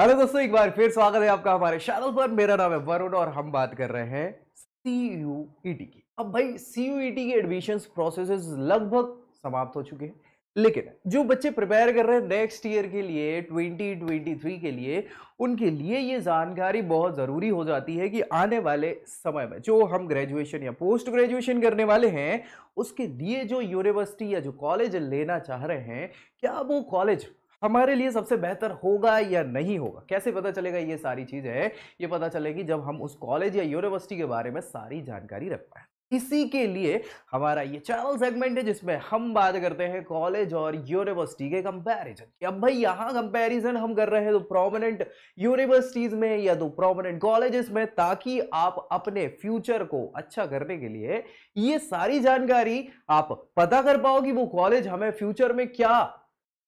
hello दोस्तों एक बार फिर स्वागत है आपका हमारे चैनल पर मेरा नाम है वरुण और हम बात कर रहे हैं सी यू ई टी की अब भाई सी यू ई टी के एडमिशन प्रोसेस लगभग समाप्त हो चुके हैं लेकिन जो बच्चे प्रिपेयर कर रहे हैं नेक्स्ट ईयर के लिए 2023 के लिए उनके लिए ये जानकारी बहुत ज़रूरी हो जाती है कि आने वाले समय में जो हम ग्रेजुएशन या पोस्ट ग्रेजुएशन करने वाले हैं उसके लिए जो यूनिवर्सिटी या जो कॉलेज लेना चाह रहे हैं क्या वो कॉलेज हमारे लिए सबसे बेहतर होगा या नहीं होगा कैसे पता चलेगा ये सारी चीज़ है ये पता चलेगी जब हम उस कॉलेज या यूनिवर्सिटी के बारे में सारी जानकारी रख पाए इसी के लिए हमारा ये चैनल सेगमेंट है जिसमें हम बात करते हैं कॉलेज और यूनिवर्सिटी के कंपैरिजन की अब भाई यहाँ कंपैरिजन हम कर रहे हैं तो प्रोमिनेंट यूनिवर्सिटीज़ में या तो प्रोमिनेंट कॉलेजेस में ताकि आप अपने फ्यूचर को अच्छा करने के लिए ये सारी जानकारी आप पता कर पाओ कि वो कॉलेज हमें फ्यूचर में क्या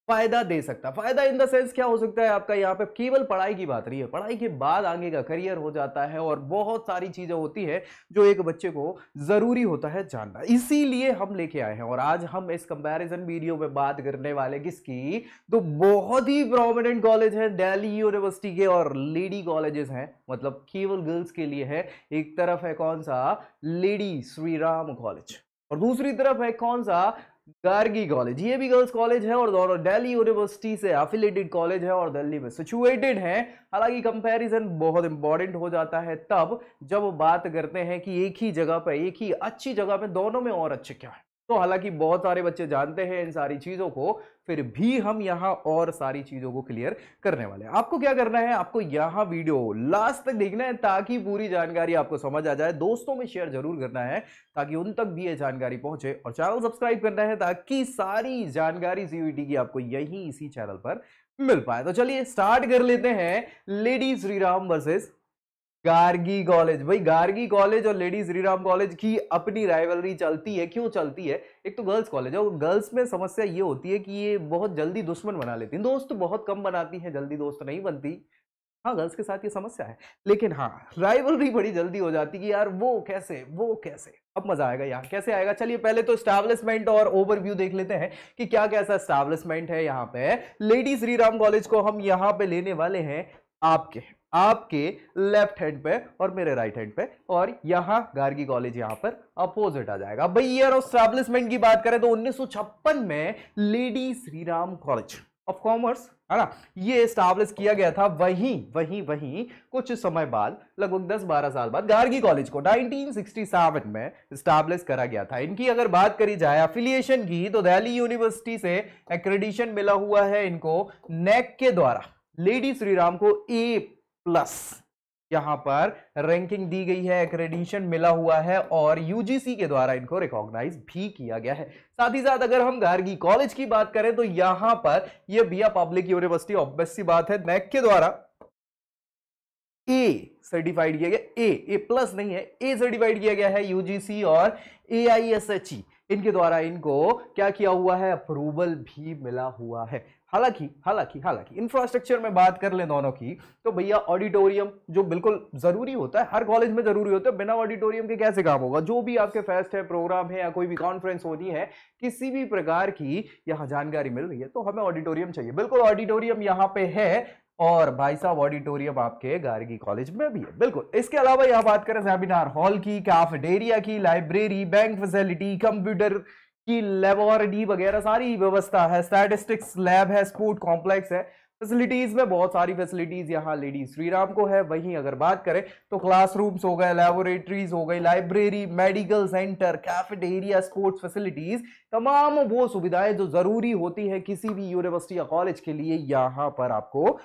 फायदा दे सकता है फायदा इन द सेंस क्या हो सकता है आपका यहाँ पे केवल पढ़ाई की बात रही है पढ़ाई के बाद आगे का करियर हो जाता है और बहुत सारी चीज़ें होती है जो एक बच्चे को ज़रूरी होता है जानना इसीलिए हम लेके आए हैं और आज हम इस कंपैरिजन वीडियो में बात करने वाले किसकी तो बहुत ही प्रोमिनेंट कॉलेज है डेली यूनिवर्सिटी के और लेडी कॉलेजेस हैं मतलब केवल गर्ल्स के लिए है एक तरफ है कौन सा लेडी श्री राम कॉलेज और दूसरी तरफ है कौन सा गार्गी कॉलेज ये भी गर्ल्स कॉलेज है और दोनों दिल्ली यूनिवर्सिटी से एफिलेटेड कॉलेज है और दिल्ली में सिचुएटेड है हालांकि कंपैरिजन बहुत इंपॉर्टेंट हो जाता है तब जब बात करते हैं कि एक ही जगह पर एक ही अच्छी जगह पर दोनों में और अच्छे क्या है तो हालांकि बहुत सारे बच्चे जानते हैं इन सारी चीज़ों को फिर भी हम यहां और सारी चीज़ों को क्लियर करने वाले हैं आपको क्या करना है आपको यहां वीडियो लास्ट तक देखना है ताकि पूरी जानकारी आपको समझ आ जाए दोस्तों में शेयर जरूर करना है ताकि उन तक भी ये जानकारी पहुंचे और चैनल सब्सक्राइब करना है ताकि सारी जानकारी सीयूटी की आपको यहीं इसी चैनल पर मिल पाए तो चलिए स्टार्ट कर लेते हैं lady Shri Ram versus Gargi college भाई गार्गी कॉलेज और लेडी श्रीराम कॉलेज की अपनी राइवलरी चलती है क्यों चलती है एक तो गर्ल्स कॉलेज है और गर्ल्स में समस्या ये होती है कि ये बहुत जल्दी दुश्मन बना लेती हैं दोस्त बहुत कम बनाती हैं जल्दी दोस्त नहीं बनती हाँ गर्ल्स के साथ ये समस्या है लेकिन हाँ राइवलरी बड़ी जल्दी हो जाती कि यार वो कैसे वो कैसे अब मजा आएगा यहाँ कैसे आएगा चलिए पहले तो स्टैब्लिशमेंट और ओवरव्यू देख लेते हैं कि क्या कैसा स्टैब्लिशमेंट है यहाँ पे लेडी श्री राम कॉलेज को हम यहाँ पे लेने वाले हैं आपके आपके लेफ्ट हैंड पे और मेरे राइट हैंड पे और यहां गार्गी कॉलेज यहां पर अपोजिट आ जाएगा भाई ईयर ऑफ स्टैब्लिशमेंट की बात करें तो उन्नीस में lady Shri Ram college of commerce है ना ये स्टाब्लिश किया गया था वहीं वहीं वहीं कुछ समय बाद लगभग 10-12 साल बाद गार्गी कॉलेज को 1967 में स्टाब्लिश करा गया था इनकी अगर बात करी जाए अफिलिएशन की तो दिल्ली यूनिवर्सिटी से एक्रेडिशन मिला हुआ है इनको नेक e के द्वारा लेडी श्रीराम को ए प्लस यहां पर रैंकिंग दी गई है क्रेडिशन मिला हुआ है और यूजीसी के द्वारा इनको रिकॉग्नाइज भी किया गया है साथ ही साथ अगर हम गार्गी कॉलेज की बात करें तो यहां पर यह बिया पब्लिक यूनिवर्सिटी ऑब्वियसली बात है नैक के द्वारा ए सर्टिफाइड किया गया ए ए प्लस नहीं है ए सर्टिफाइड किया गया है यूजीसी और ए आई एस एच ई इनके द्वारा इनको क्या किया हुआ है अप्रूवल भी मिला हुआ है हालांकि हालांकि हालांकि इंफ्रास्ट्रक्चर में बात कर लें दोनों की तो भैया ऑडिटोरियम जो बिल्कुल ज़रूरी होता है हर कॉलेज में ज़रूरी होता है बिना ऑडिटोरियम के कैसे काम होगा जो भी आपके फेस्ट है प्रोग्राम है या कोई भी कॉन्फ्रेंस होती है किसी भी प्रकार की यहाँ जानकारी मिल रही है तो हमें ऑडिटोरियम चाहिए बिल्कुल ऑडिटोरियम यहाँ पे है और भाई साहब ऑडिटोरियम आपके गार्गी कॉलेज में भी है बिल्कुल इसके अलावा यहाँ बात करें सेमिनार हॉल की कैफेडेरिया की लाइब्रेरी बैंक फैसिलिटी कंप्यूटर की लेबोरेटरी वगैरह सारी व्यवस्था है स्टैटिस्टिक्स लैब है स्पोर्ट कॉम्प्लेक्स है फैसिलिटीज में बहुत सारी फैसिलिटीज यहाँ लेडीज श्री राम को है वहीं अगर बात करें तो क्लासरूम्स हो गए लेबोरेटरीज हो गई library medical centre cafeteria sports facilities तमाम वो सुविधाएं जो जरूरी होती है किसी भी यूनिवर्सिटी या कॉलेज के लिए यहाँ पर आपको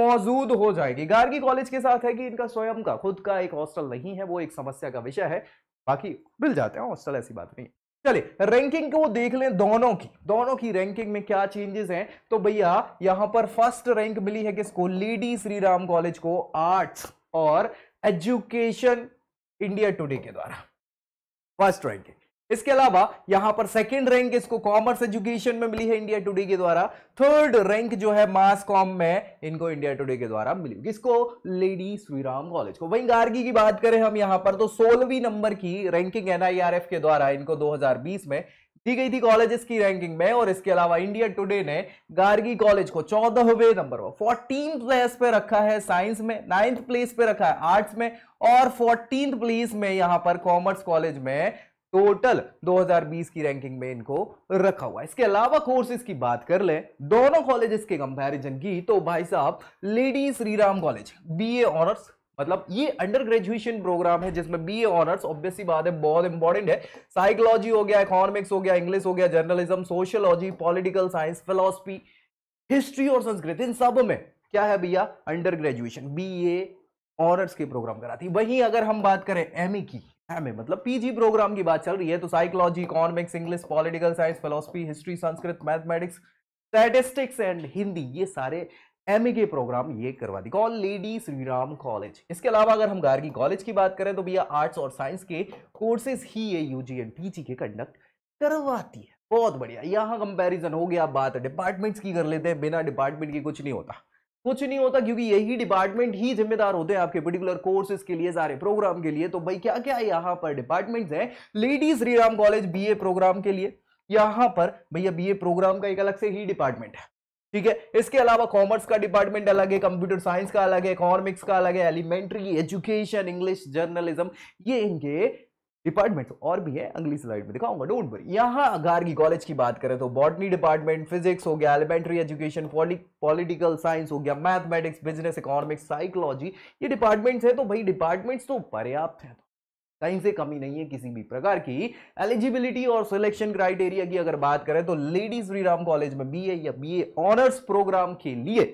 मौजूद हो जाएगी गार्गी कॉलेज के साथ है कि इनका स्वयं का खुद का एक हॉस्टल नहीं है वो एक समस्या का विषय है बाकी मिल जाते हैं हॉस्टल ऐसी बात नहीं चलिए रैंकिंग को देख लें दोनों की दोनों की रैंकिंग में क्या चेंजेस हैं तो भैया यहां पर फर्स्ट रैंक मिली है किसको लेडी श्रीराम कॉलेज को आर्ट्स और एजुकेशन इंडिया टुडे के द्वारा फर्स्ट रैंकिंग इसके अलावा यहां पर सेकंड रैंक इसको कॉमर्स एजुकेशन में मिली है इंडिया टुडे के द्वारा थर्ड रैंक जो है मास कॉम में इनको इंडिया टुडे के द्वारा मिली किसको लेडी श्रीराम कॉलेज को वहीं गार्गी की बात करें हम यहां पर तो सोलहवीं नंबर की रैंकिंग एनआईआरएफ के द्वारा इनको दो में दी गई थी कॉलेजेस की रैंकिंग में और इसके अलावा इंडिया टुडे ने गार्गी कॉलेज को चौदहवे नंबर पर फोर्टीन प्लेस पे रखा है साइंस में नाइन्थ प्लेस पे रखा है आर्ट्स में और फोर्टीन प्लेस में यहां पर कॉमर्स कॉलेज में टोटल 2020 की रैंकिंग में इनको रखा हुआ है इसके अलावा कोर्सेज की बात कर ले दोनों कॉलेजेस के कंपैरिजन की तो भाई साहब lady Shri Ram college BA honours मतलब ये अंडर ग्रेजुएशन प्रोग्राम है जिसमें बी ए ऑनर्स ऑब्वियसली बात है बहुत इंपॉर्टेंट है साइकोलॉजी हो गया इकोनॉमिक्स हो गया इंग्लिश हो गया journalism sociology political science philosophy history और संस्कृत इन सब में क्या है भैया under graduation B A honours के प्रोग्राम कराती वहीं अगर हम बात करें एम e की में मतलब पीजी प्रोग्राम की बात चल रही है तो psychology economics English political science philosophy history Sanskrit mathematics statistics and Hindi ये सारे एम के प्रोग्राम ये करवा दी कॉल लेडी श्रीराम कॉलेज इसके अलावा अगर हम गार्गी कॉलेज की बात करें तो भैया आर्ट्स और साइंस के कोर्सेज ही ये यू जी एंड पी के कंडक्ट करवाती है बहुत बढ़िया यहाँ कंपैरिजन हो गया बात डिपार्टमेंट्स की कर लेते हैं बिना डिपार्टमेंट की कुछ नहीं होता कुछ नहीं होता क्योंकि यही डिपार्टमेंट ही जिम्मेदार होते हैं आपके पर्टिकुलर कोर्सेज के लिए सारे प्रोग्राम के लिए तो भाई क्या क्या यहाँ पर डिपार्टमेंट्स हैं ladies Shriram college BA programme के लिए यहाँ पर भैया बीए प्रोग्राम का एक अलग से ही डिपार्टमेंट है ठीक है इसके अलावा कॉमर्स का डिपार्टमेंट अलग है कंप्यूटर साइंस का अलग है इकोनॉमिक्स का अलग है एलिमेंट्री एजुकेशन इंग्लिश जर्नलिज्म ये इनके डिपार्टमेंट्स तो और भी है अगली स्लाइड में दिखाऊंगा डोंट वरी यहाँ गार्गी की कॉलेज की बात करें तो बॉटनी डिपार्टमेंट फिजिक्स हो गया एलिमेंट्री एजुकेशन पॉलिटिकल साइंस हो गया मैथमेटिक्स बिजनेस इकोनॉमिक्स साइकोलॉजी ये डिपार्टमेंट्स है तो भाई डिपार्टमेंट्स तो पर्याप्त है कहीं से कमी नहीं है किसी भी प्रकार की एलिजिबिलिटी और सिलेक्शन क्राइटेरिया की अगर बात करें तो लेडीज श्रीराम कॉलेज में बीए या बीए ऑनर्स प्रोग्राम के लिए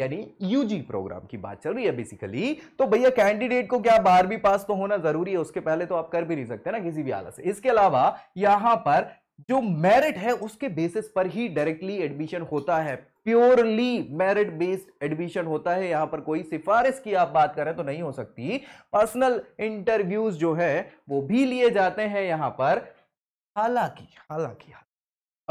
यानी यूजी प्रोग्राम की बात चल रही है बेसिकली तो भैया कैंडिडेट को क्या बारहवीं पास तो होना जरूरी है उसके पहले तो आप कर भी नहीं सकते ना किसी भी हालत से इसके अलावा यहां पर जो मेरिट है उसके बेसिस पर ही डायरेक्टली एडमिशन होता है प्योरली मेरिट बेस्ड एडमिशन होता है यहां पर कोई सिफारिश की आप बात करें तो नहीं हो सकती पर्सनल इंटरव्यूज जो है वो भी लिए जाते हैं यहां पर हालांकि हालांकि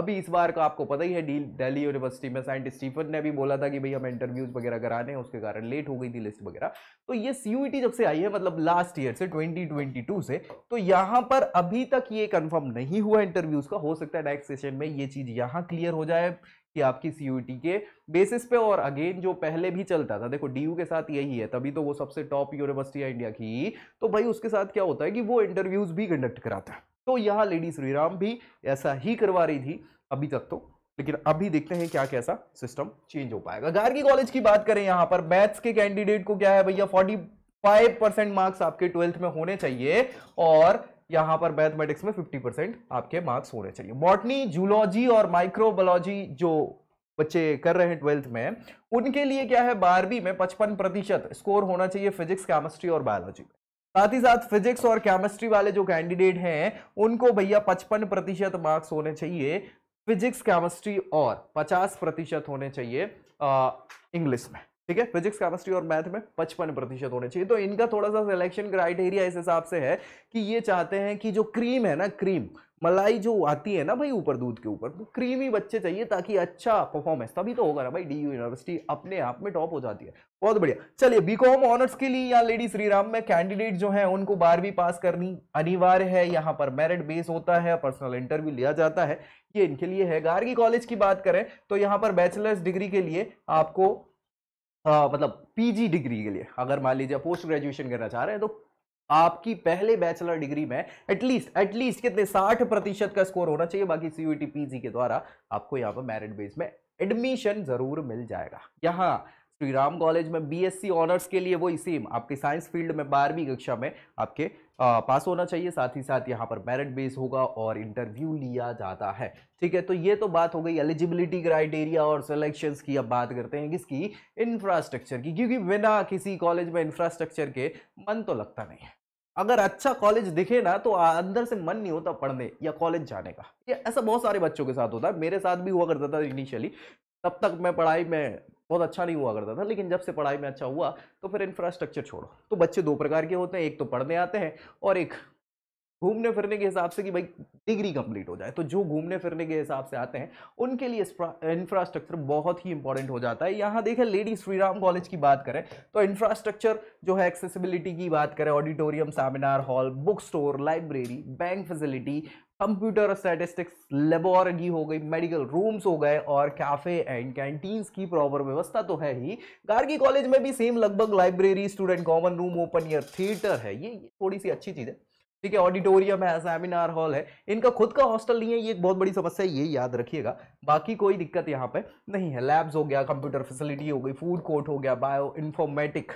अभी इस बार का आपको पता ही है डील दिल्ली यूनिवर्सिटी में साइंटिस्ट स्टीफन ने भी बोला था कि भाई हम इंटरव्यूज वगैरह कराने हैं उसके कारण लेट हो गई थी लिस्ट वगैरह तो ये सी e जब से आई है मतलब लास्ट ईयर से 2022 से तो यहाँ पर अभी तक ये कंफर्म नहीं हुआ इंटरव्यूज का हो सकता है नेक्स्ट सेशन में ये चीज़ यहाँ क्लियर हो जाए कि आपकी सी e के बेसिस पे और अगेन जो पहले भी चलता था देखो डी के साथ यही है तभी तो वो सबसे टॉप यूनिवर्सिटी है इंडिया की तो भाई उसके साथ क्या होता है कि वो इंटरव्यूज भी कंडक्ट कराता है तो यह लेडी श्रीराम भी ऐसा ही करवा रही थी अभी तक तो लेकिन अभी देखते हैं क्या कैसा सिस्टम चेंज हो पाएगा गार्गी कॉलेज की बात करें यहां पर मैथ्स के कैंडिडेट को क्या है भैया फोर्टी फाइव परसेंट मार्क्स आपके ट्वेल्थ में होने चाहिए और यहां पर मैथमेटिक्स में फिफ्टी परसेंट आपके मार्क्स होने चाहिए बॉटनी जूलॉजी और माइक्रोबोलॉजी जो बच्चे कर रहे हैं ट्वेल्थ में उनके लिए क्या है बारहवीं में पचपन प्रतिशत स्कोर होना चाहिए फिजिक्स केमिस्ट्री और बायोलॉजी में साथ ही साथ फिजिक्स और केमिस्ट्री वाले जो कैंडिडेट हैं उनको भैया पचपन प्रतिशत मार्क्स होने चाहिए फिजिक्स केमिस्ट्री और पचास प्रतिशत होने चाहिए इंग्लिश में ठीक है फिजिक्स केमिस्ट्री और मैथ में पचपन प्रतिशत होने चाहिए तो इनका थोड़ा सा सिलेक्शन क्राइटेरिया इस हिसाब से है कि ये चाहते हैं कि जो क्रीम है ना क्रीम मलाई जो आती है ना भाई ऊपर दूध के ऊपर वो क्रीमी बच्चे चाहिए ताकि अच्छा परफॉर्मेंस तभी तो होगा ना भाई डी यूनिवर्सिटी अपने आप में टॉप हो जाती है बहुत बढ़िया चलिए बीकॉम ऑनर्स के लिए या लेडी श्रीराम में कैंडिडेट जो है उनको बारहवीं पास करनी अनिवार्य है यहाँ पर मेरिट बेस होता है पर्सनल इंटरव्यू लिया जाता है ये इनके लिए है गार्गी कॉलेज की बात करें तो यहाँ पर बैचलर्स डिग्री के लिए आपको आ, मतलब पीजी डिग्री के लिए अगर मान लीजिए पोस्ट ग्रेजुएशन करना चाह रहे हैं तो आपकी पहले बैचलर डिग्री में एटलीस्ट एटलीस्ट कितने साठ प्रतिशत का स्कोर होना चाहिए बाकी सीयूटी पीजी के द्वारा आपको यहाँ पर मेरिट बेस में एडमिशन जरूर मिल जाएगा यहाँ श्री राम कॉलेज में बीएससी ऑनर्स के लिए वही सेम आपके साइंस फील्ड में बारहवीं कक्षा में आपके आ, पास होना चाहिए साथ ही साथ यहाँ पर मेरिट बेस होगा और इंटरव्यू लिया जाता है ठीक है तो ये तो बात हो गई एलिजिबिलिटी क्राइटेरिया और सिलेक्शंस की अब बात करते हैं किसकी इंफ्रास्ट्रक्चर की क्योंकि बिना किसी कॉलेज में इंफ्रास्ट्रक्चर के मन तो लगता नहीं है अगर अच्छा कॉलेज दिखे ना तो अंदर से मन नहीं होता पढ़ने या कॉलेज जाने का ये ऐसा बहुत सारे बच्चों के साथ होता है मेरे साथ भी हुआ करता था इनिशियली तब तक मैं पढ़ाई में बहुत अच्छा नहीं हुआ करता था लेकिन जब से पढ़ाई में अच्छा हुआ तो फिर इंफ्रास्ट्रक्चर छोड़ो तो बच्चे दो प्रकार के होते हैं एक तो पढ़ने आते हैं और एक घूमने फिरने के हिसाब से कि भाई डिग्री कंप्लीट हो जाए तो जो घूमने फिरने के हिसाब से आते हैं उनके लिए इंफ्रास्ट्रक्चर बहुत ही इंपॉर्टेंट हो जाता है यहाँ देखें लेडी श्रीराम कॉलेज की बात करें तो इंफ्रास्ट्रक्चर जो है एक्सेसिबिलिटी की बात करें auditorium seminar hall book store library bank facility computer statistics laboratory हो गई मेडिकल रूम्स हो गए और कैफे एंड कैंटीन्स की प्रॉपर व्यवस्था तो है ही गार्गी कॉलेज में भी सेम लगभग library student common room open air theatre है ये, ये थोड़ी सी अच्छी चीज़ है ठीक है ऑडिटोरियम है सेमिनार हॉल है इनका खुद का हॉस्टल नहीं है ये एक बहुत बड़ी समस्या है ये याद रखिएगा बाकी कोई दिक्कत यहाँ पे नहीं है लैब्स हो गया कंप्यूटर फैसिलिटी हो गई फूड कोर्ट हो गया बायो इन्फॉर्मेटिक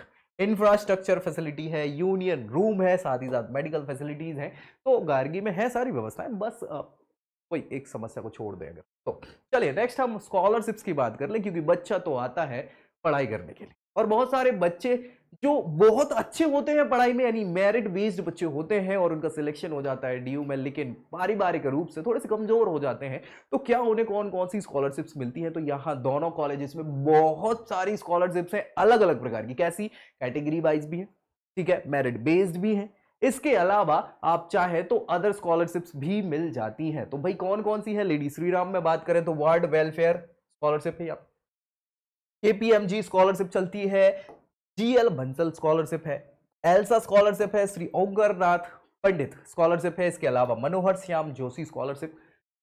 इंफ्रास्ट्रक्चर फैसिलिटी है यूनियन रूम है साथ ही साथ मेडिकल फैसिलिटीज़ हैं तो गार्गी में है सारी व्यवस्थाएं बस कोई एक समस्या को छोड़ दे अगर तो चलिए नेक्स्ट हम स्कॉलरशिप्स की बात कर लें क्योंकि बच्चा तो आता है पढ़ाई करने के लिए और बहुत सारे बच्चे जो बहुत अच्छे होते हैं पढ़ाई में यानी मेरिट बेस्ड बच्चे होते हैं और उनका सिलेक्शन हो जाता है डीयू में लेकिन पारिवारिक रूप से थोड़े से कमजोर हो जाते हैं तो क्या उन्हें कौन कौन सी स्कॉलरशिप्स मिलती हैं तो यहाँ दोनों कॉलेजेस में बहुत सारी स्कॉलरशिप्स हैं अलग अलग प्रकार की कैसी कैटेगरी वाइज भी है ठीक है मेरिट बेस्ड भी है इसके अलावा आप चाहे तो अदर स्कॉलरशिप्स भी मिल जाती हैं तो भाई कौन कौन सी है लेडी श्रीराम में बात करें तो वार्ड वेलफेयर स्कॉलरशिप है आप केपीएमजी स्कॉलरशिप चलती है जी एल बंसल स्कॉलरशिप है एल्सा स्कॉलरशिप है श्री ओंकर नाथ पंडित स्कॉलरशिप है इसके अलावा Manohar Shyam Joshi scholarship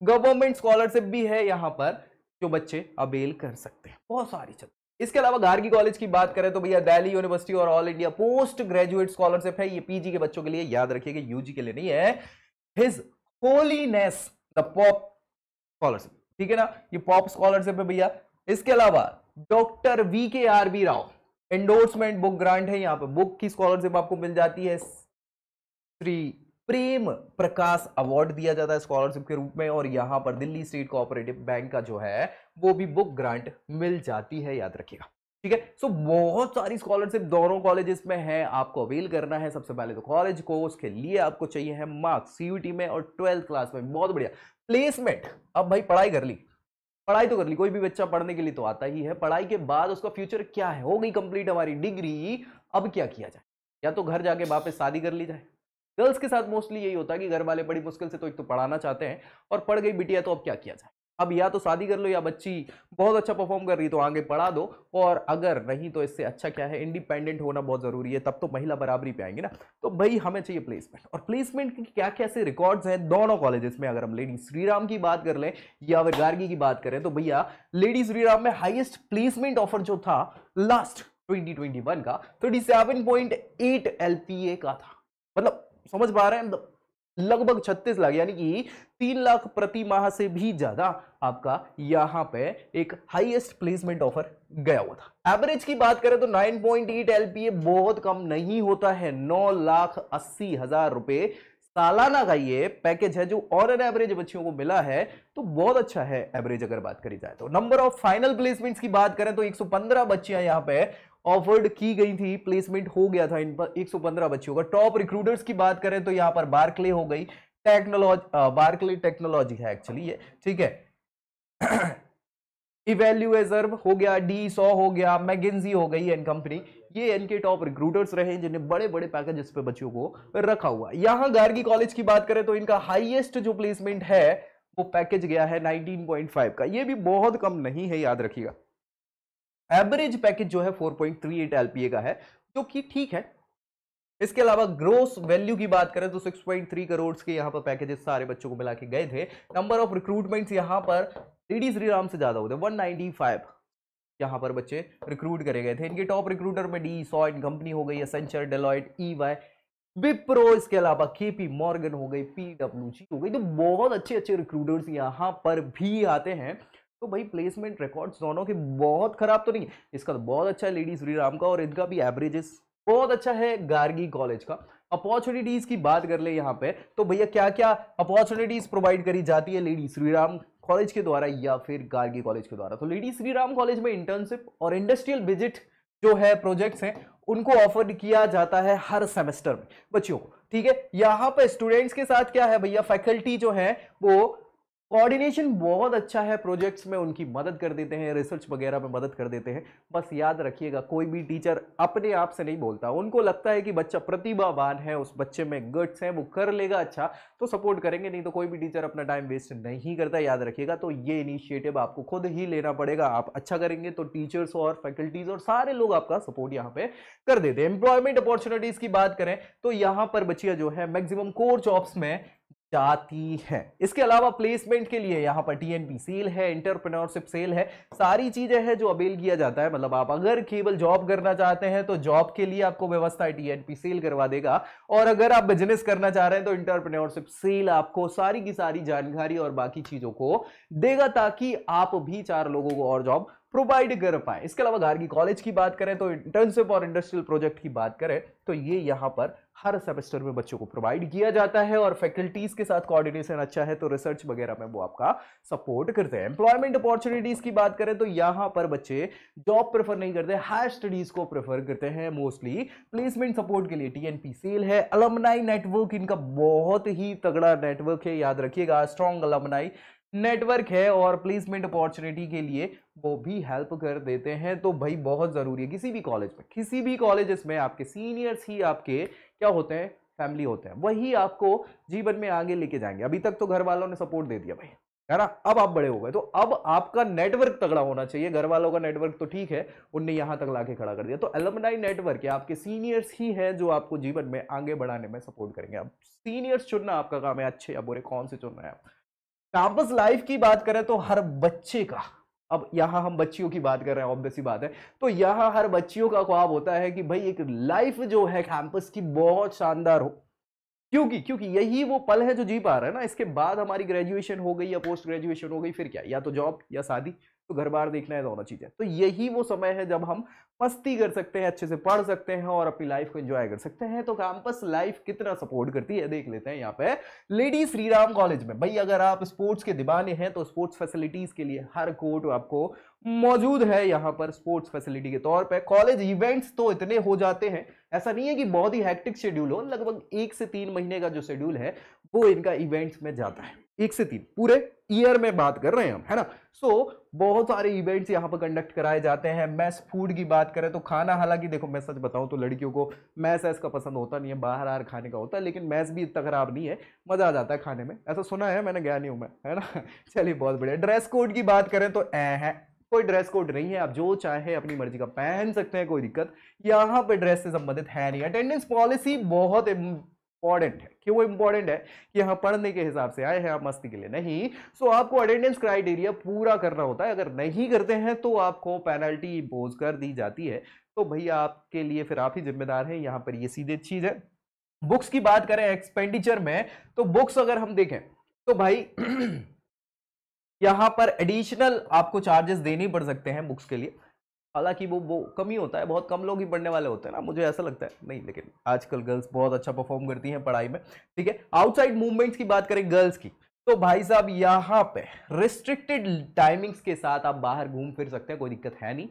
government scholarship भी है यहाँ पर जो बच्चे अवेल कर सकते हैं बहुत सारी चल इसके अलावा गार्गी कॉलेज की बात करें तो भैया दिल्ली यूनिवर्सिटी और all India post graduate scholarship है ये पीजी के बच्चों के लिए याद रखिएगा यूजी के लिए नहीं है his holiness the pope scholarship ठीक है ना ये पॉप स्कॉलरशिप है भैया इसके अलावा doctor V K R B Rao endorsement book grant है यहाँ पे बुक की स्कॉलरशिप आपको मिल जाती है श्री प्रेम प्रकाश अवार्ड दिया जाता है स्कॉलरशिप के रूप में और यहाँ पर दिल्ली स्टेट कोऑपरेटिव बैंक का जो है वो भी बुक ग्रांट मिल जाती है याद रखिएगा ठीक है सो बहुत सारी स्कॉलरशिप दोनों कॉलेजेस में है आपको अवेल करना है सबसे पहले तो कॉलेज को उसके लिए आपको चाहिए है मार्क्स सीयूटी में और ट्वेल्थ क्लास में बहुत बढ़िया प्लेसमेंट अब भाई पढ़ाई कर ली पढ़ाई तो कर ली कोई भी बच्चा पढ़ने के लिए तो आता ही है पढ़ाई के बाद उसका फ्यूचर क्या है हो गई कंप्लीट हमारी डिग्री अब क्या किया जाए या तो घर जाके वापस शादी कर ली जाए गर्ल्स के साथ मोस्टली यही होता है कि घर वाले बड़ी मुश्किल से तो एक तो पढ़ाना चाहते हैं और पढ़ गई बिटिया तो अब क्या किया जाए अब या तो शादी कर लो या बच्ची बहुत अच्छा परफॉर्म कर रही तो आगे पढ़ा दो और अगर नहीं तो इससे अच्छा क्या है इंडिपेंडेंट होना बहुत ज़रूरी है तब तो महिला बराबरी पे आएंगे ना तो भाई हमें चाहिए प्लेसमेंट और प्लेसमेंट की क्या क्या से रिकॉर्ड्स हैं दोनों कॉलेजेस में अगर हम लेडी श्रीराम की बात कर लें या फिर गार्गी की बात करें तो भैया लेडी श्रीराम में हाइएस्ट प्लेसमेंट ऑफर जो था लास्ट वन का पी एलपीए का था मतलब समझ पा रहे हैं लगभग 36 लाख यानी कि तीन लाख प्रति माह से भी ज्यादा आपका यहां पे एक हाईएस्ट प्लेसमेंट ऑफर गया हुआ था एवरेज की बात करें तो 9.8 पॉइंट बहुत कम नहीं होता है नौ लाख अस्सी हजार रुपए सालाना का ये पैकेज है जो और एन एवरेज बच्चियों को मिला है तो बहुत अच्छा है एवरेज अगर बात करी जाए तो नंबर ऑफ फाइनल प्लेसमेंट्स की बात करें तो 115 बच्चियां यहां पे ऑफर्ड की गई थी प्लेसमेंट हो गया था इन पर 115 बच्चों का टॉप रिक्रूटर्स की बात करें तो यहाँ पर बार्कले हो गई टेक्नोलॉजी बार्कले टेक्नोलॉजी है एक्चुअली ये ठीक है इवेल्यूएजर्व हो गया डी सौ हो गया मैगेंजी हो गई एंड कंपनी ये इनके टॉप रिक्रूटर्स रहे जिन्हें बड़े बड़े पैकेज पे बच्चों को रखा हुआ यहाँ गार्गी कॉलेज की बात करें तो इनका हाइएस्ट जो प्लेसमेंट है वो पैकेज गया है 19.5 का ये भी बहुत कम नहीं है याद रखिएगा एवरेज पैकेज जो है 4.38 एलपीए का है जो कि ठीक है इसके अलावा ग्रोस वैल्यू की बात करें तो 6.3 करोड़ के यहाँ पर पैकेजेस सारे बच्चों को मिला के गए थे नंबर ऑफ रिक्रूटमेंट्स यहाँ पर डी श्रीराम से ज़्यादा होते वन नाइनटी फाइव यहाँ पर बच्चे रिक्रूट करे गए थे इनके टॉप रिक्रूटर में डी सॉइट कंपनी हो गई Accenture Deloitte E Y Wipro इसके अलावा केपी मॉर्गन हो गई पीडब्ल्यूजी हो गई तो बहुत अच्छे अच्छे रिक्रूटर्स यहाँ पर भी आते हैं तो भाई प्लेसमेंट रिकॉर्ड्स दोनों के बहुत खराब तो नहीं है इसका तो बहुत अच्छा है लेडी श्री राम का और इनका भी एवरेजेस बहुत अच्छा है गार्गी कॉलेज का अपॉर्चुनिटीज की बात कर ले यहाँ पे तो भैया क्या क्या अपॉर्चुनिटीज प्रोवाइड करी जाती है लेडी श्रीराम कॉलेज के द्वारा या फिर गार्गी कॉलेज के द्वारा तो लेडी श्रीराम कॉलेज में इंटर्नशिप और इंडस्ट्रियल विजिट जो है प्रोजेक्ट्स हैं उनको ऑफर किया जाता है हर सेमेस्टर में बच्चों को ठीक है यहाँ पर स्टूडेंट्स के साथ क्या है भैया फैकल्टी जो है वो कोऑर्डिनेशन बहुत अच्छा है प्रोजेक्ट्स में उनकी मदद कर देते हैं रिसर्च वगैरह में मदद कर देते हैं बस याद रखिएगा कोई भी टीचर अपने आप से नहीं बोलता उनको लगता है कि बच्चा प्रतिभावान है उस बच्चे में गट्स हैं वो कर लेगा अच्छा तो सपोर्ट करेंगे नहीं तो कोई भी टीचर अपना टाइम वेस्ट नहीं करता याद रखिएगा तो ये इनिशिएटिव आपको खुद ही लेना पड़ेगा आप अच्छा करेंगे तो टीचर्स और फैकल्टीज और सारे लोग आपका सपोर्ट यहाँ पे कर देते हैं एम्प्लॉयमेंट अपॉर्चुनिटीज की बात करें तो यहाँ पर बच्चिया जो है मैक्सिमम कोर जॉब्स में जाती है इसके अलावा प्लेसमेंट के लिए यहाँ पर टीएनपी सेल है इंटरप्रेन्योरशिप सेल है सारी चीजें हैं जो अवेल किया जाता है मतलब आप अगर केवल जॉब करना चाहते हैं तो जॉब के लिए आपको व्यवस्था टीएनपी सेल करवा देगा और अगर आप बिजनेस करना चाह रहे हैं तो इंटरप्रेन्योरशिप सेल आपको सारी की सारी जानकारी और बाकी चीजों को देगा ताकि आप भी चार लोगों को और जॉब प्रोवाइड कर पाए इसके अलावा गार्गी कॉलेज की बात करें तो इंटर्नशिप और इंडस्ट्रियल प्रोजेक्ट की बात करें तो ये यहाँ पर हर सेमेस्टर में बच्चों को प्रोवाइड किया जाता है और फैकल्टीज के साथ कोऑर्डिनेशन अच्छा है तो रिसर्च वगैरह में वो आपका सपोर्ट करते हैं एम्प्लॉयमेंट अपॉर्चुनिटीज की बात करें तो यहाँ पर बच्चे जॉब प्रेफर नहीं करते हायर स्टडीज को प्रेफर करते हैं मोस्टली प्लेसमेंट सपोर्ट के लिए टीएनपी सेल है अलमनाई नेटवर्क इनका बहुत ही तगड़ा नेटवर्क है याद रखिएगा स्ट्रॉन्ग अलमनाई नेटवर्क है और प्लेसमेंट अपॉर्चुनिटी के लिए वो भी हेल्प कर देते हैं तो भाई बहुत ज़रूरी है किसी भी कॉलेज में किसी भी कॉलेज में आपके सीनियर्स ही आपके क्या होते हैं फैमिली होते हैं वही आपको जीवन में आगे लेके जाएंगे अभी तक तो घर वालों ने सपोर्ट दे दिया भाई है ना अब आप बड़े हो गए तो अब आपका नेटवर्क तगड़ा होना चाहिए घर वालों का नेटवर्क तो ठीक है उनने यहाँ तक लाके खड़ा कर दिया तो एलमनाई नेटवर्क आपके सीनियर्स ही हैं जो आपको जीवन में आगे बढ़ाने में सपोर्ट करेंगे अब सीनियर्स चुनना आपका काम है अच्छे या बुरे कौन से चुनना है आप कैंपस लाइफ की बात करें तो हर बच्चे का अब यहाँ हम बच्चियों की बात कर रहे हैं ऑब्वियसली बात है तो यहाँ हर बच्चियों का ख्वाब होता है कि भाई एक लाइफ जो है कैंपस की बहुत शानदार हो क्योंकि क्योंकि यही वो पल है जो जी पा रहा है ना इसके बाद हमारी ग्रेजुएशन हो गई या पोस्ट ग्रेजुएशन हो गई फिर क्या या तो जॉब या शादी तो घर बार देखना है दोनों तो चीज़ें तो यही वो समय है जब हम मस्ती कर सकते हैं अच्छे से पढ़ सकते हैं और अपनी लाइफ को एंजॉय कर सकते हैं तो कैंपस लाइफ कितना सपोर्ट करती है देख लेते हैं यहाँ पे लेडी श्री राम कॉलेज में भाई अगर आप स्पोर्ट्स के दीवाने हैं तो स्पोर्ट्स फैसिलिटीज़ के लिए हर कोर्ट आपको मौजूद है यहाँ पर स्पोर्ट्स फैसिलिटी के तौर पर कॉलेज इवेंट्स तो इतने हो जाते हैं ऐसा नहीं है कि बहुत ही हैक्टिक शेड्यूल हो लगभग एक से तीन महीने का जो शेड्यूल है वो इनका इवेंट्स में जाता है एक से तीन पूरे ईयर में बात कर रहे हैं हम है ना सो so, बहुत सारे इवेंट्स यहाँ पर कंडक्ट कराए जाते हैं मैस फूड की बात करें तो खाना हालांकि देखो मैं सच बताऊँ तो लड़कियों को मैस ऐस का पसंद होता नहीं है बाहर आर खाने का होता है लेकिन मैस भी इतना खराब नहीं है मज़ा आ जाता है खाने में ऐसा सुना है मैंने गया नहीं हूँ मैं है ना चलिए बहुत बढ़िया ड्रेस कोड की बात करें तो ए है कोई ड्रेस कोड नहीं है आप जो चाहे अपनी मर्जी का पहन सकते हैं कोई दिक्कत यहाँ पे ड्रेस से संबंधित है नहीं अटेंडेंस पॉलिसी बहुत इंपॉर्टेंट है क्यों वो इंपॉर्टेंट है कि हम पढ़ने के हिसाब से आए हैं आप मस्ती के लिए नहीं सो आपको अटेंडेंस क्राइटेरिया पूरा करना होता है अगर नहीं करते हैं तो आपको पेनल्टी इम्पोज कर दी जाती है तो भैया आपके लिए फिर आप ही जिम्मेदार हैं यहाँ पर ये सीधे चीज़ है बुक्स की बात करें एक्सपेंडिचर में तो बुक्स अगर हम देखें तो भाई यहां पर एडिशनल आपको चार्जेस देने पड़ सकते हैं बुक्स के लिए हालांकि वो वो कम ही होता है बहुत कम लोग ही पढ़ने वाले होते हैं ना मुझे ऐसा लगता है नहीं लेकिन आजकल गर्ल्स बहुत अच्छा परफॉर्म करती हैं पढ़ाई में ठीक है आउटसाइड मूवमेंट्स की बात करें गर्ल्स की तो भाई साहब यहाँ पे रिस्ट्रिक्टेड टाइमिंग्स के साथ आप बाहर घूम फिर सकते हैं कोई दिक्कत है नहीं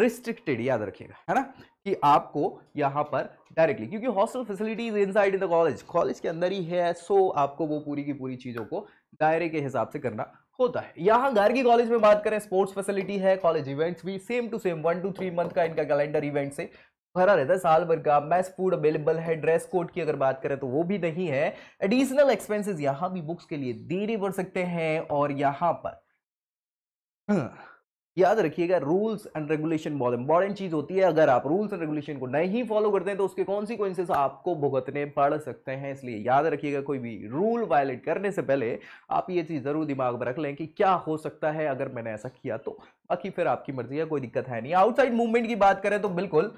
रिस्ट्रिक्टेड याद रखिएगा है ना कि आपको यहाँ पर डायरेक्टली क्योंकि hostel facilities side in the college college के अंदर ही है सो आपको वो पूरी की पूरी चीज़ों को दायरे के हिसाब से करना होता है यहाँ गार्गी कॉलेज में बात करें स्पोर्ट्स फैसिलिटी है कॉलेज इवेंट्स भी same to same one two three month का इनका कैलेंडर इवेंट से भरा रहता है साल भर का मैस फूड अवेलेबल है ड्रेस कोड की अगर बात करें तो वो भी नहीं है एडिशनल एक्सपेंसेस यहाँ भी बुक्स के लिए देने पड़ सकते हैं और यहाँ पर हाँ, याद रखिएगा रूल्स एंड रेगुलेशन बहुत इंपॉर्टेंट चीज होती है अगर आप रूल्स एंड रेगुलेशन को नहीं फॉलो करते हैं तो उसके कॉन्सिक्वेंसेस आपको भुगतने पड़ सकते हैं इसलिए याद रखिएगा कोई भी रूल वायलेट करने से पहले आप ये चीज़ ज़रूर दिमाग में रख लें कि क्या हो सकता है अगर मैंने ऐसा किया तो बाकी फिर आपकी मर्जी है कोई दिक्कत है नहीं आउटसाइड मूवमेंट की बात करें तो बिल्कुल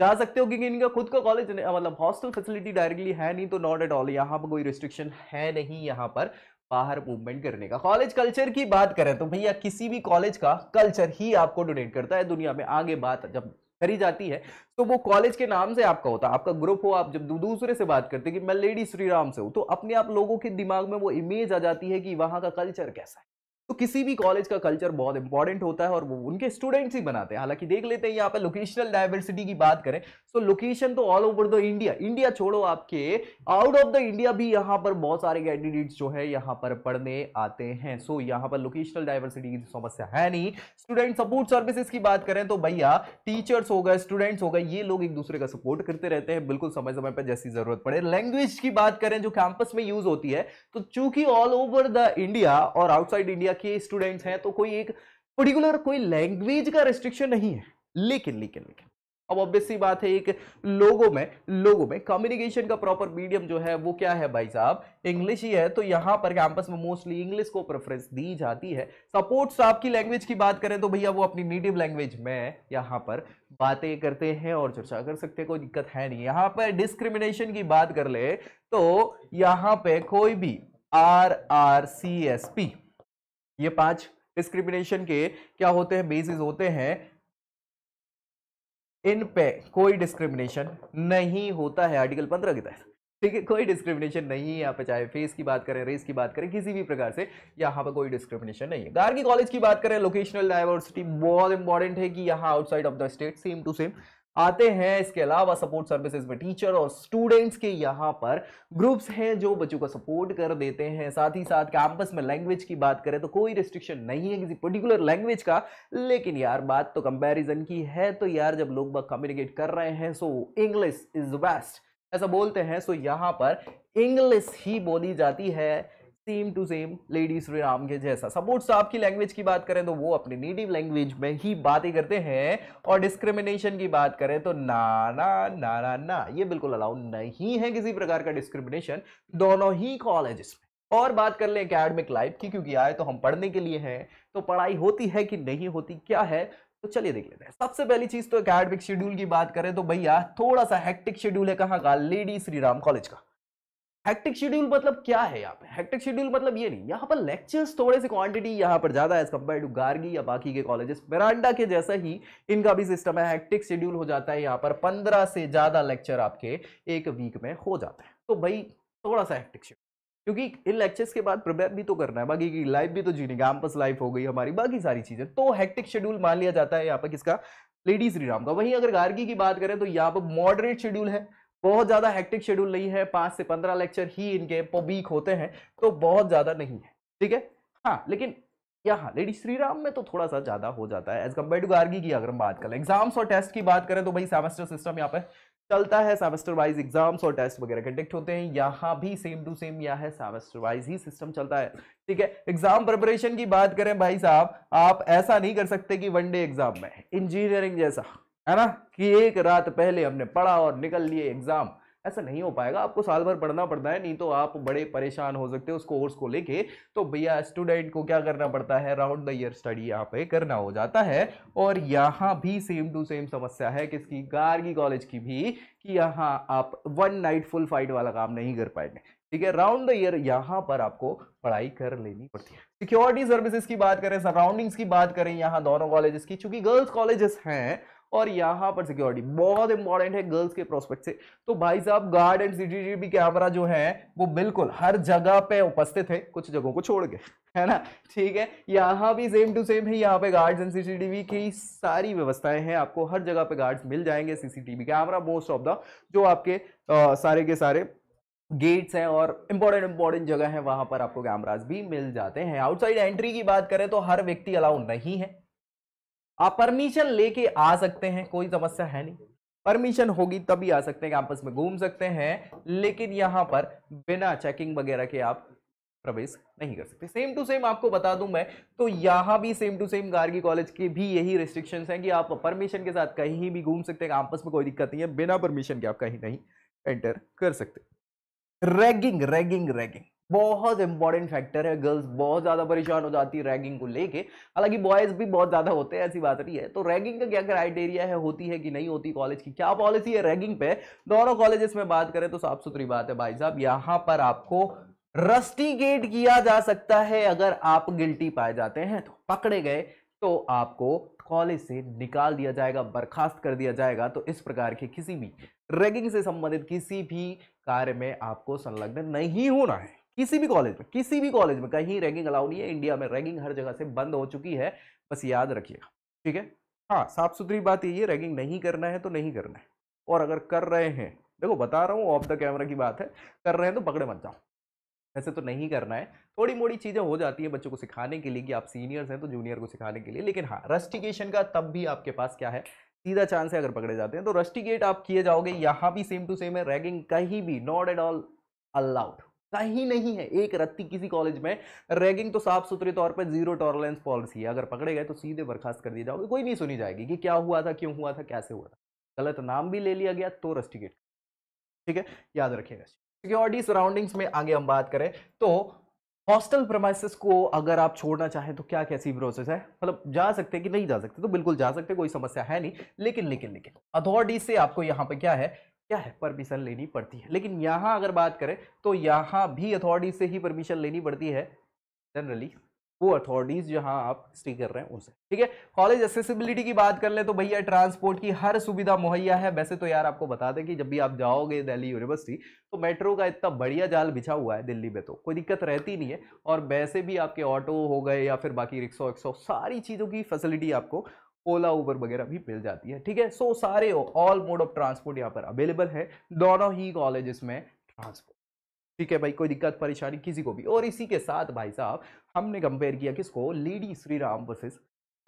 जा सकते हो क्योंकि इनका खुद का कॉलेज मतलब हॉस्टल फैसिलिटी डायरेक्टली है नहीं तो नॉट एट ऑल यहाँ पर कोई रिस्ट्रिक्शन है नहीं यहाँ पर बाहर मूवमेंट करने का कॉलेज कल्चर की बात करें तो भैया किसी भी कॉलेज का कल्चर ही आपको डोनेट करता है दुनिया में आगे बात जब करी जाती है तो वो कॉलेज के नाम से आपका होता है आपका ग्रुप हो आप जब दूसरे से बात करते हैं कि मैं लेडी श्री राम से हूँ तो अपने आप लोगों के दिमाग में वो इमेज आ जाती है कि वहाँ का कल्चर कैसा है तो किसी भी कॉलेज का कल्चर बहुत इंपॉर्टेंट होता है और वो उनके स्टूडेंट्स ही बनाते हैं हालांकि देख लेते हैं यहाँ पे लोकेशनल डाइवर्सिटी की बात करें सो लोकेशन तो all over the India India छोड़ो आपके आउट ऑफ द इंडिया भी यहाँ पर बहुत सारे कैंडिडेट्स जो है यहाँ पर पढ़ने आते हैं सो so, यहाँ पर लोकेशनल डाइवर्सिटी की समस्या है नहीं स्टूडेंट सपोर्ट सर्विसेज की बात करें तो भैया टीचर्स हो गए स्टूडेंट्स हो गए ये लोग एक दूसरे का सपोर्ट करते रहते हैं बिल्कुल समय समय पर जैसी जरूरत पड़े लैंग्वेज की बात करें जो कैंपस में यूज होती है तो चूंकि ऑल ओवर द इंडिया और आउटसाइड इंडिया इंडिया के स्टूडेंट्स हैं तो कोई एक पर्टिकुलर कोई लैंग्वेज का रेस्ट्रिक्शन नहीं है लेकिन लेकिन लेकिन अब ऑब्वियसली बात है एक लोगों में लोगों में कम्युनिकेशन का प्रॉपर मीडियम जो है वो क्या है भाई साहब इंग्लिश ही है तो यहाँ पर कैंपस में मोस्टली इंग्लिश को प्रेफरेंस दी जाती है सपोर्ट स्टाफ की लैंग्वेज की बात करें तो भैया वो अपनी नेटिव लैंग्वेज में यहाँ पर बातें करते हैं और चर्चा कर सकते हैं कोई दिक्कत है नहीं यहाँ पर डिस्क्रिमिनेशन की बात कर ले तो यहाँ पे कोई भी R R C S P ये पांच डिस्क्रिमिनेशन के क्या होते हैं बेसिस होते हैं इन पे कोई डिस्क्रिमिनेशन नहीं होता है आर्टिकल पंद्रह के तहत ठीक है कोई डिस्क्रिमिनेशन नहीं है यहाँ पे चाहे फेस की बात करें रेस की बात करें किसी भी प्रकार से यहाँ पर कोई डिस्क्रिमिनेशन नहीं है गार्गी कॉलेज की बात करें लोकेशनल डाइवर्सिटी बहुत इंपॉर्टेंट है कि यहाँ outside of the state same to same आते हैं इसके अलावा सपोर्ट सर्विसेज में टीचर और स्टूडेंट्स के यहाँ पर ग्रुप्स हैं जो बच्चों को सपोर्ट कर देते हैं साथ ही साथ कैंपस में लैंग्वेज की बात करें तो कोई रिस्ट्रिक्शन नहीं है किसी पर्टिकुलर लैंग्वेज का लेकिन यार बात तो कंपैरिजन की है तो यार जब लोग कम्युनिकेट कर रहे हैं सो इंग्लिश इज बेस्ट ऐसा बोलते हैं सो यहाँ पर इंग्लिश ही बोली जाती है same to same lady Shri Ram के जैसा सपोर्ट तो आपकी की लैंग्वेज की बात करें तो वो अपने नेटिव लैंग्वेज में ही बातें करते हैं और डिस्क्रिमिनेशन की बात करें तो नाना नाना ना ये बिल्कुल अलाउ नहीं है किसी प्रकार का डिस्क्रिमिनेशन दोनों ही कॉलेजेस में और बात कर लें अकेडमिक लाइफ की क्योंकि आए तो हम पढ़ने के लिए हैं तो पढ़ाई होती है कि नहीं होती क्या है तो चलिए देख लेते हैं सबसे पहली चीज तो अकेडमिक शेड्यूल की बात करें तो भैया थोड़ा सा हेक्टिक शेड्यूल है कहाँ का लेडी श्री राम कॉलेज का हेक्टिक शेड्यूल मतलब क्या है यहाँ पे हेक्टिक शेड्यूल मतलब ये नहीं यहाँ पर लेक्चर्स थोड़े से क्वांटिटी यहाँ पर ज्यादा एज कम्पेयर टू गार्गी या बाकी के कॉलेजेस मेरांडा के जैसा ही इनका भी सिस्टम है हेक्टिक शेड्यूल हो जाता है यहाँ पर पंद्रह से ज्यादा लेक्चर आपके एक वीक में हो जाते हैं तो भाई थोड़ा सा हेक्टिक शेड्यूल क्योंकि इन लेक्चर्स के बाद प्रिपेयर भी तो करना है बाकी की लाइफ भी तो जीनी कैंपस लाइफ हो गई हमारी बाकी सारी चीजें तो हेक्टिक शेड्यूल मान लिया जाता है यहाँ पर किसका लेडीज श्रीराम का वहीं अगर गार्गी की बात करें तो यहाँ पर मॉडरेट शेड्यूल है बहुत ज़्यादा हेक्टिक शेड्यूल नहीं है पाँच से पंद्रह लेक्चर ही इनके पर वीक होते हैं तो बहुत ज़्यादा नहीं है ठीक है हाँ लेकिन यहाँ लेडी श्रीराम में तो थोड़ा सा ज़्यादा हो जाता है एज कम्पेयर टू गार्गी की अगर हम बात करें एग्जाम्स और टेस्ट की बात करें तो भाई सेमेस्टर सिस्टम यहाँ पे चलता है सेमेस्टर वाइज एग्जाम्स और टेस्ट वगैरह कंडक्ट होते हैं यहाँ भी सेम टू सेम यह है सेमेस्टर वाइज ही सिस्टम चलता है ठीक है एग्जाम प्रिपरेशन की बात करें भाई साहब आप ऐसा नहीं कर सकते कि वन डे एग्जाम में इंजीनियरिंग जैसा है ना कि एक रात पहले हमने पढ़ा और निकल लिए एग्जाम ऐसा नहीं हो पाएगा आपको साल भर पढ़ना पड़ता है नहीं तो आप बड़े परेशान हो सकते हो उस कोर्स को लेके तो भैया स्टूडेंट को क्या करना पड़ता है राउंड द ईयर स्टडी यहाँ पे करना हो जाता है और यहाँ भी सेम टू सेम समस्या है किसकी गार्गी कॉलेज की भी कि यहाँ आप वन नाइट फुल फाइट वाला काम नहीं कर पाएंगे ठीक है राउंड द ईयर यहाँ पर आपको पढ़ाई कर लेनी पड़ती है सिक्योरिटी सर्विसेज की बात करें सराउंडिंग्स की बात करें यहाँ दोनों कॉलेजेस की चूंकि गर्ल्स कॉलेजेस हैं और यहाँ पर सिक्योरिटी बहुत इंपॉर्टेंट है गर्ल्स के प्रोस्पेक्ट से तो भाई साहब गार्ड एंड सीसीटीवी कैमरा जो है वो बिल्कुल हर जगह पे उपस्थित है कुछ जगहों को छोड़ के है ना ठीक है यहाँ भी सेम टू सेम है यहाँ पे गार्ड्स एंड सीसीटीवी की सारी व्यवस्थाएं हैं आपको हर जगह पे गार्ड्स मिल जाएंगे CCTV camera most of the जो आपके आ, सारे के सारे गेट्स हैं और इंपॉर्टेंट इंपॉर्टेंट जगह है वहां पर आपको कैमराज भी मिल जाते हैं आउटसाइड एंट्री की बात करें तो हर व्यक्ति अलाउ नहीं है आप परमिशन लेके आ सकते हैं कोई समस्या है नहीं परमिशन होगी तभी आ सकते हैं कैंपस में घूम सकते हैं लेकिन यहां पर बिना चेकिंग वगैरह के आप प्रवेश नहीं कर सकते सेम टू सेम आपको बता दूं मैं तो यहां भी same to same Gargi college के भी यही रिस्ट्रिक्शंस हैं कि आप परमिशन के साथ कहीं भी घूम सकते हैं कैंपस में कोई दिक्कत नहीं है बिना परमिशन के आप कहीं नहीं एंटर कर सकते रैगिंग रैगिंग रैगिंग बहुत इंपॉर्टेंट फैक्टर है गर्ल्स बहुत ज़्यादा परेशान हो जाती है रैगिंग को लेके हालांकि बॉयज़ भी बहुत ज़्यादा होते हैं ऐसी बात नहीं है तो रैगिंग का क्या क्राइटेरिया है होती है कि नहीं होती कॉलेज की क्या पॉलिसी है रैगिंग पे दोनों कॉलेजेस में बात करें तो साफ सुथरी बात है भाई साहब यहाँ पर आपको रस्टिकेट किया जा सकता है अगर आप गिल्टी पाए जाते हैं तो पकड़े गए तो आपको कॉलेज से निकाल दिया जाएगा बर्खास्त कर दिया जाएगा तो इस प्रकार के किसी भी रैगिंग से संबंधित किसी भी कार्य में आपको संलग्न नहीं होना है किसी भी कॉलेज में किसी भी कॉलेज में कहीं रैगिंग अलाउ नहीं है इंडिया में रैगिंग हर जगह से बंद हो चुकी है बस याद रखिएगा ठीक है हाँ साफ सुथरी बात यही है रैगिंग नहीं करना है तो नहीं करना है और अगर कर रहे हैं देखो बता रहा हूँ ऑफ द कैमरा की बात है कर रहे हैं तो पकड़े मत जाओ ऐसे तो नहीं करना है थोड़ी मोड़ी चीज़ें हो जाती हैं बच्चों को सिखाने के लिए कि आप सीनियर्स हैं तो जूनियर को सिखाने के लिए लेकिन हाँ रस्टिकेशन का तब भी आपके पास क्या है सीधा चांस है अगर पकड़े जाते हैं तो रस्टिकेट आप किए जाओगे यहाँ भी सेम टू सेम है रैगिंग कहीं भी नॉट एट ऑल अलाउड कहीं नहीं है एक रत्ती किसी कॉलेज में रैगिंग तो साफ सुथरे तौर पर जीरो टॉलरेंस पॉलिसी है अगर पकड़े गए तो सीधे बर्खास्त कर दिए जाओगे कोई नहीं सुनी जाएगी कि क्या हुआ था क्यों हुआ था कैसे हुआ था गलत नाम भी ले लिया गया तो रस्टिकेट ठीक है याद रखिएगा सिक्योरिटी सराउंडिंग्स में आगे हम बात करें तो हॉस्टल प्रमाइसिस को अगर आप छोड़ना चाहें तो क्या कैसी प्रोसेस है मतलब जा सकते हैं कि नहीं जा सकते तो बिल्कुल जा सकते कोई समस्या है नहीं लेकिन लेकिन लेकिन अथॉरिटी से आपको यहाँ पे क्या है क्या है परमिशन लेनी पड़ती है लेकिन यहाँ अगर बात करें तो यहाँ भी अथॉरिटीज से ही परमिशन लेनी पड़ती है जनरली वो अथॉरिटीज जहाँ आप स्टे कर रहे हैं उनसे ठीक है कॉलेज एसेसिबिलिटी की बात कर ले तो भैया ट्रांसपोर्ट की हर सुविधा मुहैया है वैसे तो यार आपको बता दें कि जब भी आप जाओगे दिल्ली यूनिवर्सिटी तो मेट्रो का इतना बढ़िया जाल बिछा हुआ है दिल्ली में तो कोई दिक्कत रहती नहीं है और वैसे भी आपके ऑटो हो गए या फिर बाकी रिक्शा विक्सो सारी चीज़ों की फैसिलिटी आपको ओला उबर वगैरह भी मिल जाती है ठीक है सो सारे ऑल मोड ऑफ ट्रांसपोर्ट यहाँ पर अवेलेबल है दोनों ही कॉलेजेस में ट्रांसपोर्ट ठीक है भाई कोई दिक्कत परेशानी किसी को भी और इसी के साथ भाई साहब हमने कंपेयर किया किसको lady Shri Ram versus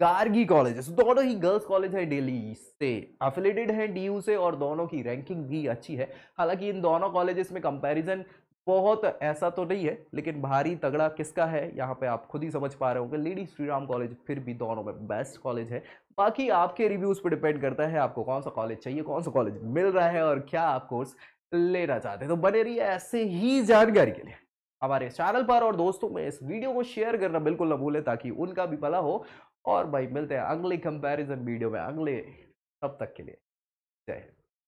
Gargi colleges दोनों ही गर्ल्स कॉलेज है दिल्ली से अफिलेटेड है डी से और दोनों की रैंकिंग भी अच्छी है हालांकि इन दोनों कॉलेजेस में कंपैरिजन बहुत ऐसा तो नहीं है लेकिन भारी तगड़ा किसका है यहाँ पे आप खुद ही समझ पा रहे होंगे लेडी श्री राम कॉलेज फिर भी दोनों में बेस्ट कॉलेज है बाकी आपके रिव्यूज़ पे डिपेंड करता है आपको कौन सा कॉलेज चाहिए कौन सा कॉलेज मिल रहा है और क्या आप कोर्स लेना चाहते हैं तो बने है ऐसे ही जानकारी के लिए हमारे चैनल पर और दोस्तों में इस वीडियो को शेयर करना बिल्कुल ना भूलें ताकि उनका भी भला हो और भाई मिलते हैं अगले कंपैरिजन वीडियो में अगले तब तक के लिए जय हिंद